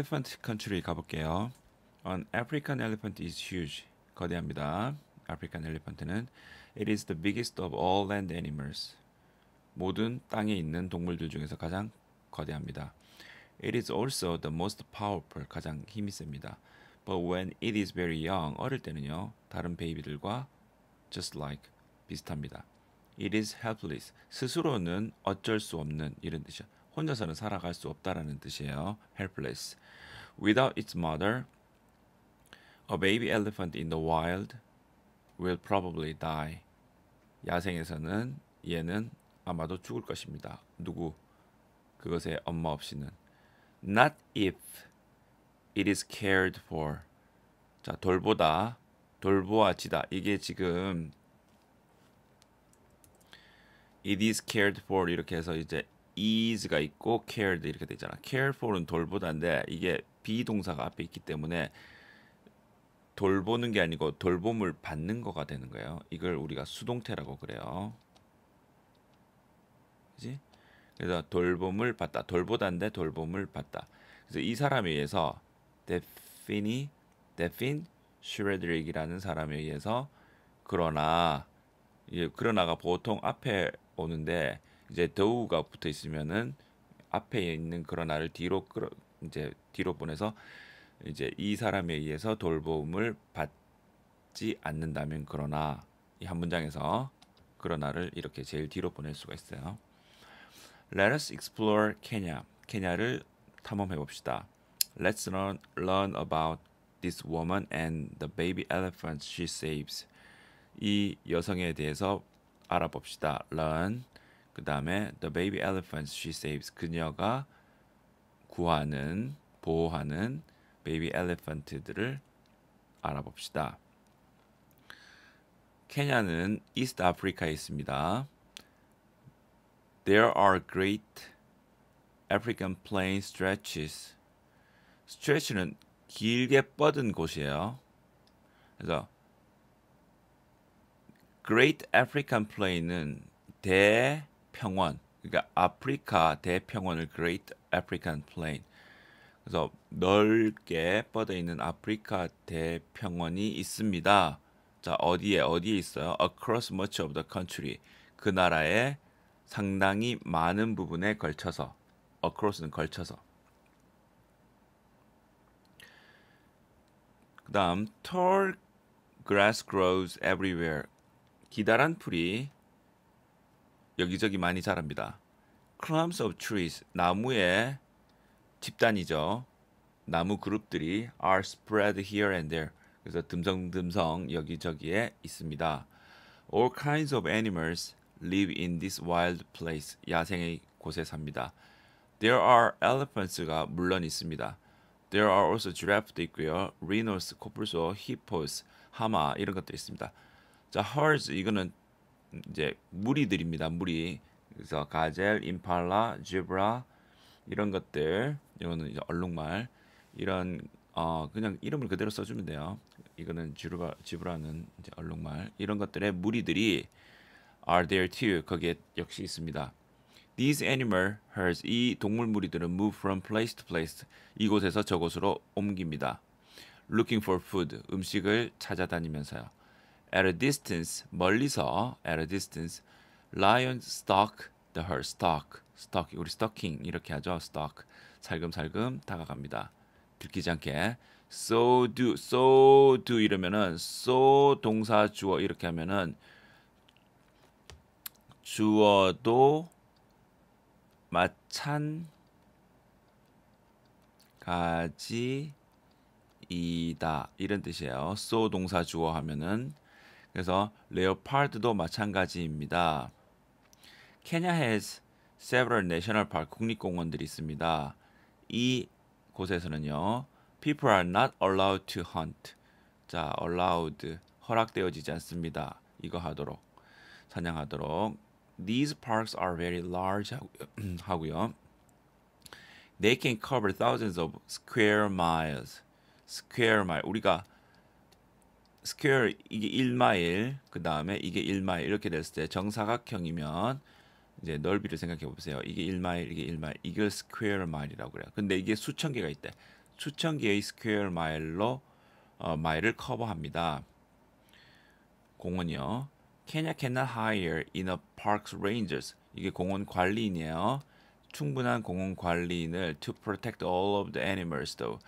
elephant country 가볼게요. An African elephant is huge. 거대합니다. African elephant는 it is the biggest of all land animals. 모든 땅에 있는 동물들 중에서 가장 거대합니다. It is also the most powerful. 가장 힘이 셉니다. But when it is very young, 어릴 때는요. 다른 베이비들과 just like 비슷합니다. It is helpless. 스스로는 어쩔 수 없는 이런 뜻이죠. 혼자서는 살아갈 수 없다라는 뜻이에요. helpless. Without its mother, a baby elephant in the wild will probably die. 야생에서는 얘는 아마도 죽을 것입니다. 누구? 그것의 엄마 없이는 not if it is cared for. 자, 돌보다 돌보아지다. 이게 지금 it is cared for 이렇게 해서 이제 is가 있고 cared 이렇게 되잖아. care for는 돌보다인데 이게 비동사가 앞에 있기 때문에 돌보는 게 아니고 돌봄을 받는 거가 되는 거예요. 이걸 우리가 수동태라고 그래요. 그지? 그래서 돌봄을 받다. 돌보다인데 돌봄을 받다. 그래서 이 사람에 의해서 데피니 데핀 슈레드릭이라는 사람에 의해서 그러나 예, 그러나가 보통 앞에 오는데 이제 더우가 붙어 있으면은 앞에 있는 그런 알을 뒤로 끌어 이제 뒤로 보내서 이제 이 사람에 의해서 돌봄을 받지 않는다면 그러나 이 한 문장에서 그러나를 이렇게 제일 뒤로 보낼 수가 있어요. Let us explore Kenya. 케냐를 탐험해 봅시다. Let's learn, learn about this woman and the baby elephant she saves. 이 여성에 대해서 알아봅시다. Learn 그 다음에 The baby elephants she saves 그녀가 구하는 보호하는 베이비 엘리펀트들을 알아봅시다. 케냐는 이스트 아프리카에 있습니다. There are great African plain stretches. stretch는 길게 뻗은 곳이에요. 그래서 Great African Plain은 대 평원, 그러니까 아프리카 대평원을 Great African Plain. 그래서 넓게 뻗어 있는 아프리카 대평원이 있습니다. 자, 어디에 어디에 있어요? Across much of the country. 그 나라의 상당히 많은 부분에 걸쳐서 across는 걸쳐서 그다음 tall grass grows everywhere. 기다란 풀이 여기저기 많이 자랍니다. clumps of trees 나무의 집단이죠. 나무 그룹들이 are spread here and there. 그래서 듬성듬성 여기저기에 있습니다. All kinds of animals live in this wild place. 야생의 곳에 삽니다. There are elephants가 물론 있습니다. There are also giraffe도 있고요. rhinos, 코뿔소, hippos, 하마 이런 것도 있습니다. 자, herds 이거는 이제 무리들입니다. 무리. 그래서 가젤, 임팔라, 지브라 이런 것들 이거는 이제 얼룩말 이런 어 그냥 이름을 그대로 써주면 돼요. 이거는 지브라 지브라는 이제 얼룩말 이런 것들의 무리들이 are there too 거기에 역시 있습니다. These animal herds 이 동물 무리들은 move from place to place 이곳에서 저곳으로 옮깁니다. Looking for food 음식을 찾아다니면서요. at a distance 멀리서 at a distance lion stalk the her stalk stalk 우리 stalking 이렇게 하죠 stalk 살금살금 다가갑니다 들키지 않게 so do so do 이러면은 so 동사 주어 이렇게 하면은 주어도 마찬가지이다 이런 뜻이에요. so 동사 주어 하면은 그래서 레오파르드도 마찬가지입니다. 케냐 has several national park 국립공원들이 있습니다. 이 곳에서는요. People are not allowed to hunt. 자, allowed 허락되어지지 않습니다. 이거 하도록 사냥하도록. These parks are very large 하고요. They can cover thousands of square miles. square mile 우리가 스퀘어 이게 1마일 그 다음에 이게 1마일 이렇게 됐을 때 정사각형이면 이제 넓이를 생각해 보세요. 이게 1마일 이게 1마일 이걸 스퀘어 마일이라고 그래요. 근데 이게 수천 개가 있대. 수천 개의 스퀘어 마일로 어, 마일을 커버합니다. 공원이요. Kenya cannot hire enough parks rangers. 이게 공원 관리인이에요. 충분한 공원 관리인을 to protect all of the animals though.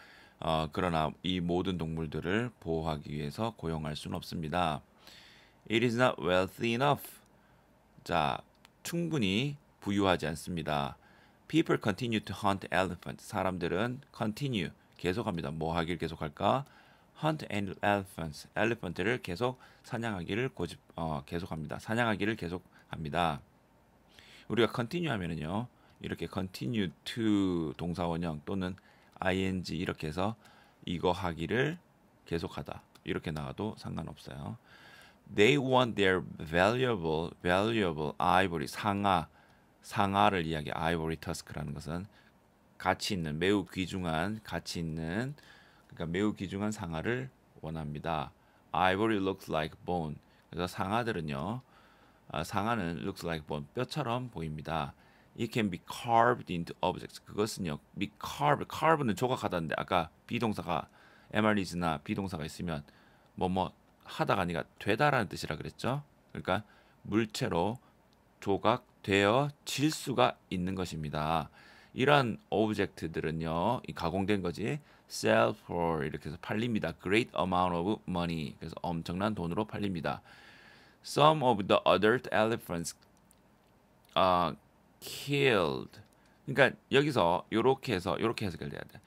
어, 그러나 이 모든 동물들을 보호하기 위해서 고용할 수는 없습니다. It is not wealthy enough. 자, 충분히 부유하지 않습니다. People continue to hunt elephants. 사람들은 continue 계속합니다. 뭐 하길 계속할까? Hunt and elephants. 엘리펀트를 계속 사냥하기를 고집 어, 계속합니다. 사냥하기를 계속합니다. 우리가 continue 하면은요. 이렇게 continue to 동사원형 또는 ing 이렇게 해서 이거 하기를 계속하다 이렇게 나와도 상관없어요. They want their valuable valuable ivory 상아 상아를 이야기 ivory tusk라는 것은 가치 있는 매우 귀중한 가치 있는 그러니까 매우 귀중한 상아를 원합니다. Ivory looks like bone. 그래서 상아들은요. 아, 상아는 looks like bone 뼈처럼 보입니다. It can be carved into objects. 그것은요. be carved. carve는 조각하다는데 아까 비동사가 MR이나 비동사가 있으면 뭐뭐 뭐 하다가 아니라 되다라는 뜻이라 그랬죠. 그러니까 물체로 조각되어 질 수가 있는 것입니다. 이러한 오브젝트들은요. 가공된 거지. sell for 이렇게 해서 팔립니다. great amount of money. 그래서 엄청난 돈으로 팔립니다. some of the adult elephants 아 uh, killed. 그러니까 여기서 요렇게 해서 요렇게 해석을해야 돼.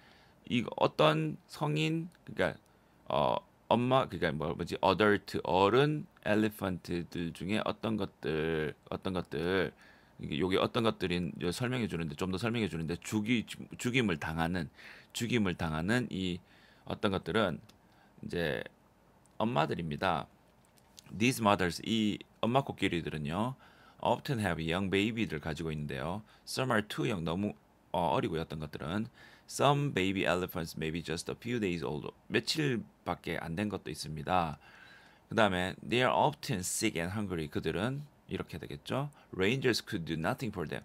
이거 어떤 성인 그러니까 어 엄마 그러니까 뭐 뭐지 어덜트 어른 엘리펀트들 중에 어떤 것들 어떤 것들 이게 요게 어떤 것들인 설명해 주는데 좀 더 설명해 주는데 죽이 죽임을 당하는 죽임을 당하는 이 어떤 것들은 이제 엄마들입니다. These mothers 이 엄마 코끼리들은요. often have young baby를 가지고 있는데요. Some are too young, 너무 어, 리고 어떤 것들은 Some baby elephants may be just a few days old, 며칠밖에 안 된 것도 있습니다. 그 다음에 They are often sick and hungry, 그들은 이렇게 되겠죠. Rangers could do nothing for them.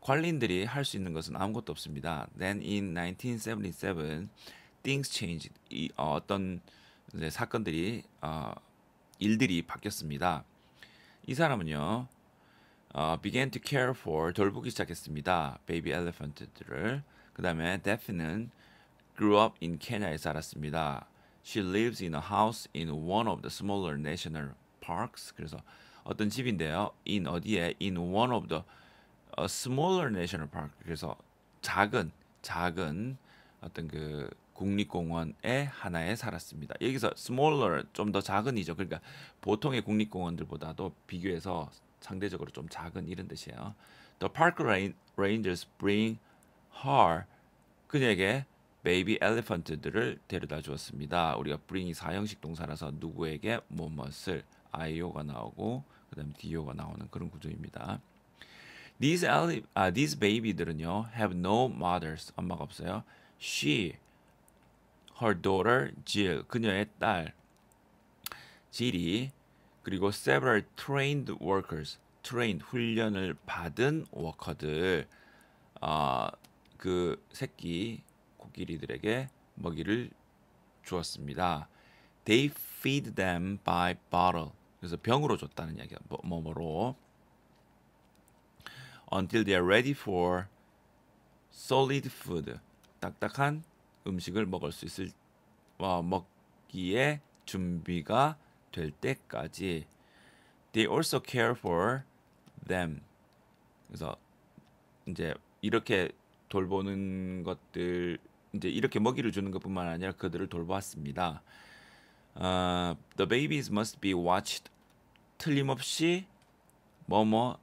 관리인들이 할 수 있는 것은 아무것도 없습니다. Then in 1977, things changed. 이, 어, 어떤 사건들이 어, 일들이 바뀌었습니다. 이 사람은요, began to care for 돌보기 시작했습니다. 베이비 엘리펀트들을 그 다음에 데피는 grew up in 케냐에서 살았습니다. She lives in a house in one of the smaller national parks. 그래서 어떤 집인데요. in 어디에 in one of the uh, smaller national park. 그래서 작은 작은 어떤 그 국립공원의 하나에 살았습니다. 여기서 smaller 좀 더 작은이죠. 그러니까 보통의 국립공원들보다도 비교해서 상대적으로 좀 작은 이런 뜻이에요. The park rangers bring her 그녀에게 baby elephant들을 데려다 주었습니다. 우리가 bring이 사형식 동사라서 누구에게 무엇을 io가 나오고 그다음 do가 나오는 그런 구조입니다. These, ele- 아, these baby들은요 have no mothers 엄마가 없어요. She, her daughter Jill 그녀의 딸 질이 그리고 several trained workers, trained 훈련을 받은 워커들 아, 그 새끼 코끼리들에게 먹이를 주었습니다. They feed them by bottle. 그래서 병으로 줬다는 이야기야. 뭐, 뭐로 Until they are ready for solid food. 딱딱한 음식을 먹을 수 있을 어, 먹기에 준비가 될 때까지 they also care for them. 그래서 이제 이렇게 돌보는 것들 이제 이렇게 먹이를 주는 것뿐만 아니라 그들을 돌보았습니다. Uh, the babies must be watched. 틀림없이 뭐뭐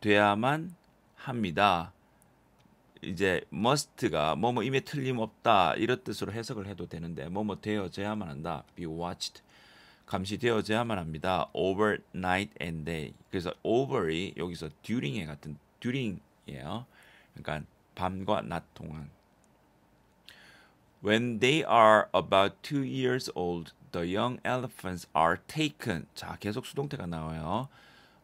돼야만 합니다. 이제 must가 뭐뭐임에 틀림없다 이런 뜻으로 해석을 해도 되는데 뭐뭐 되어져야만 한다. be watched 감시되어져야만 합니다. over night and day. 그래서 over이 여기서 during에 같은 during이에요. 그러니까 밤과 낮 동안. When they are about two years old, the young elephants are taken. 자, 계속 수동태가 나와요.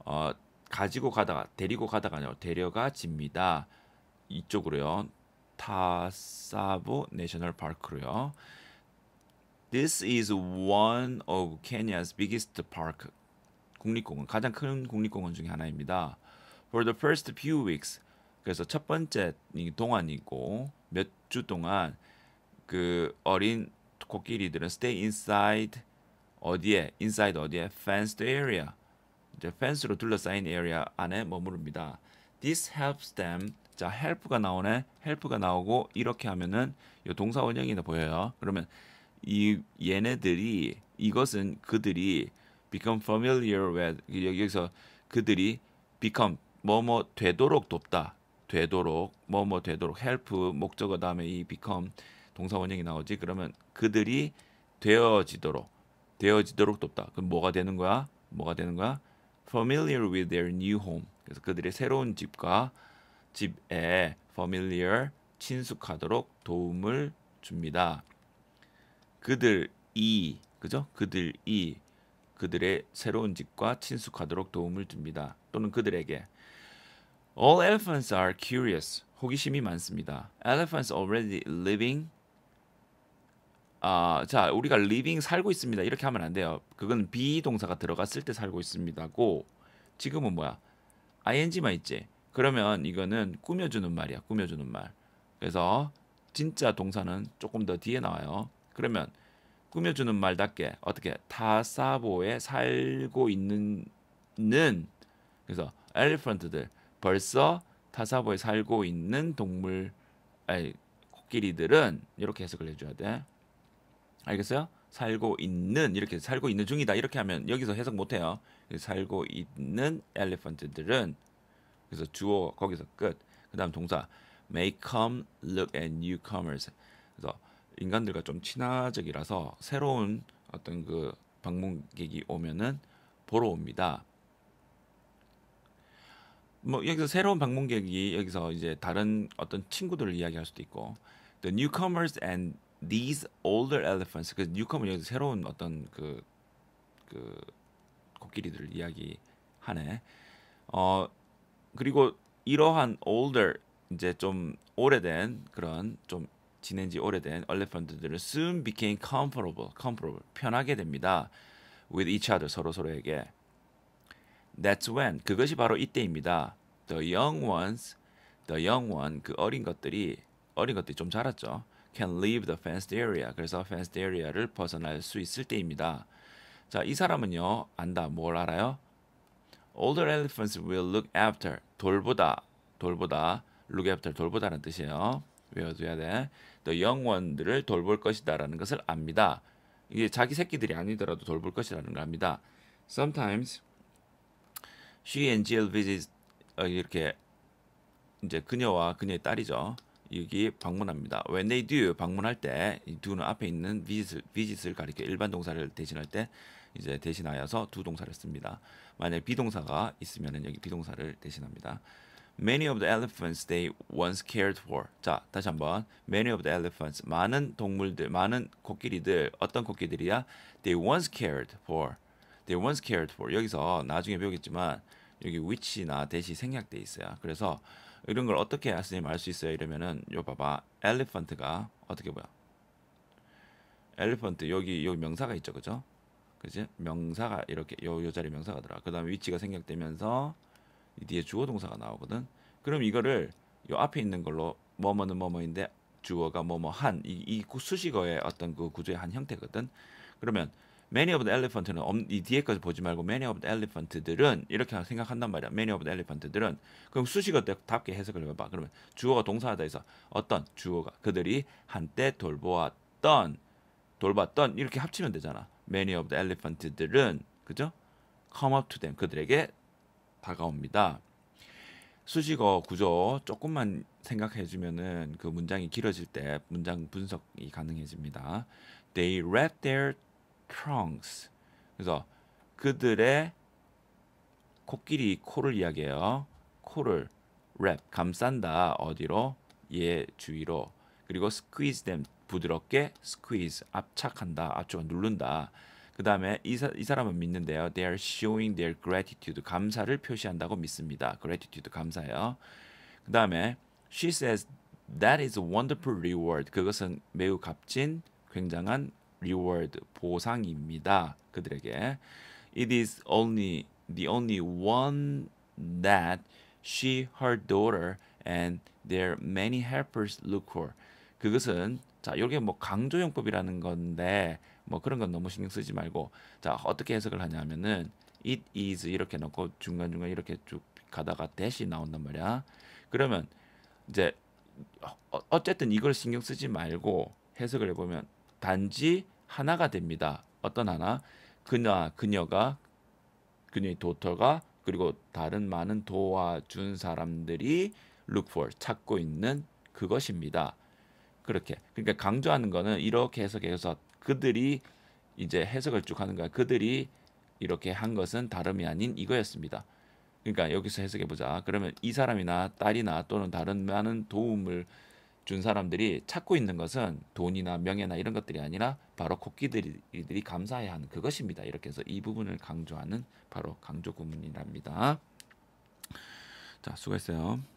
어, 가지고 가다가 데리고 가다가요. 데려가 집니다. 이쪽으로요. 타사보 내셔널 파크로요. This is one of Kenya's biggest park. 국립공원 가장 큰 국립공원 중에 하나입니다. For the first few weeks 그래서 첫 번째 동안이고 몇 주 동안 그 어린 코끼리들은 stay inside 어디에 inside 어디에 fenced area 이제 fence로 둘러싸인 area 안에 머무릅니다. This helps them 자 help가 나오네 help가 나오고 이렇게 하면은 요 동사 원형이 보여요. 그러면 이 얘네들이 이것은 그들이 become familiar with 여기서 그들이 become 뭐뭐 되도록 돕다 되도록 뭐뭐 되도록 help 목적어 그 다음에 이 become 동사 원형이 나오지 그러면 그들이 되어지도록 되어지도록 돕다 그럼 뭐가 되는 거야 뭐가 되는 거야 familiar with their new home 그래서 그들의 새로운 집과 집에 familiar 친숙하도록 도움을 줍니다. 그들이 그죠? 그들이 그들의 새로운 집과 친숙하도록 도움을 줍니다. 또는 그들에게 All elephants are curious. 호기심이 많습니다. Elephants already living. 아, 자, 우리가 living 살고 있습니다. 이렇게 하면 안 돼요. 그건 be 동사가 들어갔을 때 살고 있습니다고 지금은 뭐야? ing만 있지. 그러면 이거는 꾸며주는 말이야. 꾸며주는 말. 그래서 진짜 동사는 조금 더 뒤에 나와요. 그러면 꾸며주는 말답게 어떻게 타사보에 살고 있는 는 그래서 엘리펀트들 벌써 타사보에 살고 있는 동물 아니 코끼리들은 이렇게 해석을 해줘야 돼 알겠어요? 살고 있는 이렇게 살고 있는 중이다 이렇게 하면 여기서 해석 못해요 살고 있는 엘리펀트들은 그래서 주어 거기서 끝그 다음 동사 may come look at newcomers 그래서 인간들과 좀 친화적이라서 새로운 어떤 그 방문객이 오면은 보러 옵니다. 뭐 여기서 새로운 방문객이 여기서 이제 다른 어떤 친구들을 이야기할 수도 있고 the newcomers and these older elephants 그 newcomer 여기서 새로운 어떤 그그 그 코끼리들을 이야기하네. 어 그리고 이러한 older 이제 좀 오래된 그런 좀 지낸 지 오래된 엘리펀트들은 soon became comfortable, comfortable, 편하게 됩니다. with each other, 서로 서로에게. That's when, 그것이 바로 이때입니다. The young ones, the young one, 그 어린 것들이, 어린 것들이 좀 자랐죠. can leave the fenced area, 그래서 fenced area를 벗어날 수 있을 때입니다. 자, 이 사람은요, 안다, 뭘 알아요? Older elephants will look after, 돌보다, 돌보다, look after, 돌보다는 뜻이에요. 외워둬야 돼. 너영원들을 돌볼 것이다라는 것을 압니다. 이게 자기 새끼들이 아니더라도 돌볼 것이라는 걸 압니다. Sometimes she and Jill visit 어, 이렇게 이제 그녀와 그녀의 딸이죠. 여기 방문합니다. When they do 방문할 때 do는 앞에 있는 visit, visit을 가리켜 일반 동사를 대신할 때 이제 대신하여서 두 동사를 씁니다. 만약 비동사가 있으면은 여기 비동사를 대신합니다. Many of the elephants they once cared for. 자, 다시 한번. Many of the elephants. 많은 동물들, 많은 코끼리들. 어떤 코끼들이야? They once cared for. They once cared for. 여기서 나중에 배우겠지만 여기 which나 대시 생략돼 있어요. 그래서 이런 걸 어떻게 선생님 알수 있어요? 이러면은 요 봐봐. elephant가 어떻게 뭐야? elephant 여기 여기 명사가 있죠. 그죠? 그지? 명사가 이렇게 요, 요 자리 명사가더라. 그다음에 위치가 생략되면서 뒤에 주어 동사가 나오거든. 그럼 이거를 요 앞에 있는 걸로 뭐뭐는 뭐뭐인데 주어가 뭐뭐한 이, 이 수식어의 어떤 그 구조의 한 형태거든. 그러면 many of the elephant는 이 뒤에까지 보지 말고 many of the elephant들은 이렇게 생각한단 말이야. many of the elephant들은 그럼 수식어답게 해석을 해봐. 그러면 주어가 동사하다 해서 어떤 주어가 그들이 한때 돌보았던 돌봤던 이렇게 합치면 되잖아. many of the elephant들은 그죠? come up to them 그들에게 다가옵니다. 수식어 구조 조금만 생각해 주면은 그 문장이 길어질 때 문장 분석이 가능해집니다. They wrap their trunks. 그래서 그들의 코끼리 코를 이야기해요. 코를 wrap 감싼다 어디로 얘 주위로 그리고 squeeze them 부드럽게 squeeze 압착한다 압축 누른다 그 다음에 이, 이 사람은 믿는데요. They are showing their gratitude. 감사를 표시한다고 믿습니다. gratitude 감사요. 그 다음에 she says that is a wonderful reward. 그것은 매우 값진 굉장한 reward 보상입니다. 그들에게 it is only the only one that she, her daughter, and their many helpers look for. 그것은 자, 이게 뭐 강조용법이라는 건데 뭐 그런 건 너무 신경 쓰지 말고 자 어떻게 해석을 하냐면은 it is 이렇게 놓고 중간 중간 이렇게 쭉 가다가 대시 나온단 말이야. 그러면 이제 어, 어쨌든 이걸 신경 쓰지 말고 해석을 해보면 단지 하나가 됩니다. 어떤 하나 그녀 그녀가 그녀의 도터가 그리고 다른 많은 도와준 사람들이 look for 찾고 있는 그것입니다. 그렇게 그러니까 강조하는 거는 이렇게 해석해서 그들이 이제 해석을 쭉 하는 거야. 그들이 이렇게 한 것은 다름이 아닌 이거였습니다. 그러니까 여기서 해석해 보자. 그러면 이 사람이나 딸이나 또는 다른 많은 도움을 준 사람들이 찾고 있는 것은 돈이나 명예나 이런 것들이 아니라 바로 코끼들이 감사해야 하는 그것입니다. 이렇게 해서 이 부분을 강조하는 바로 강조 구문이랍니다. 자, 수고했어요.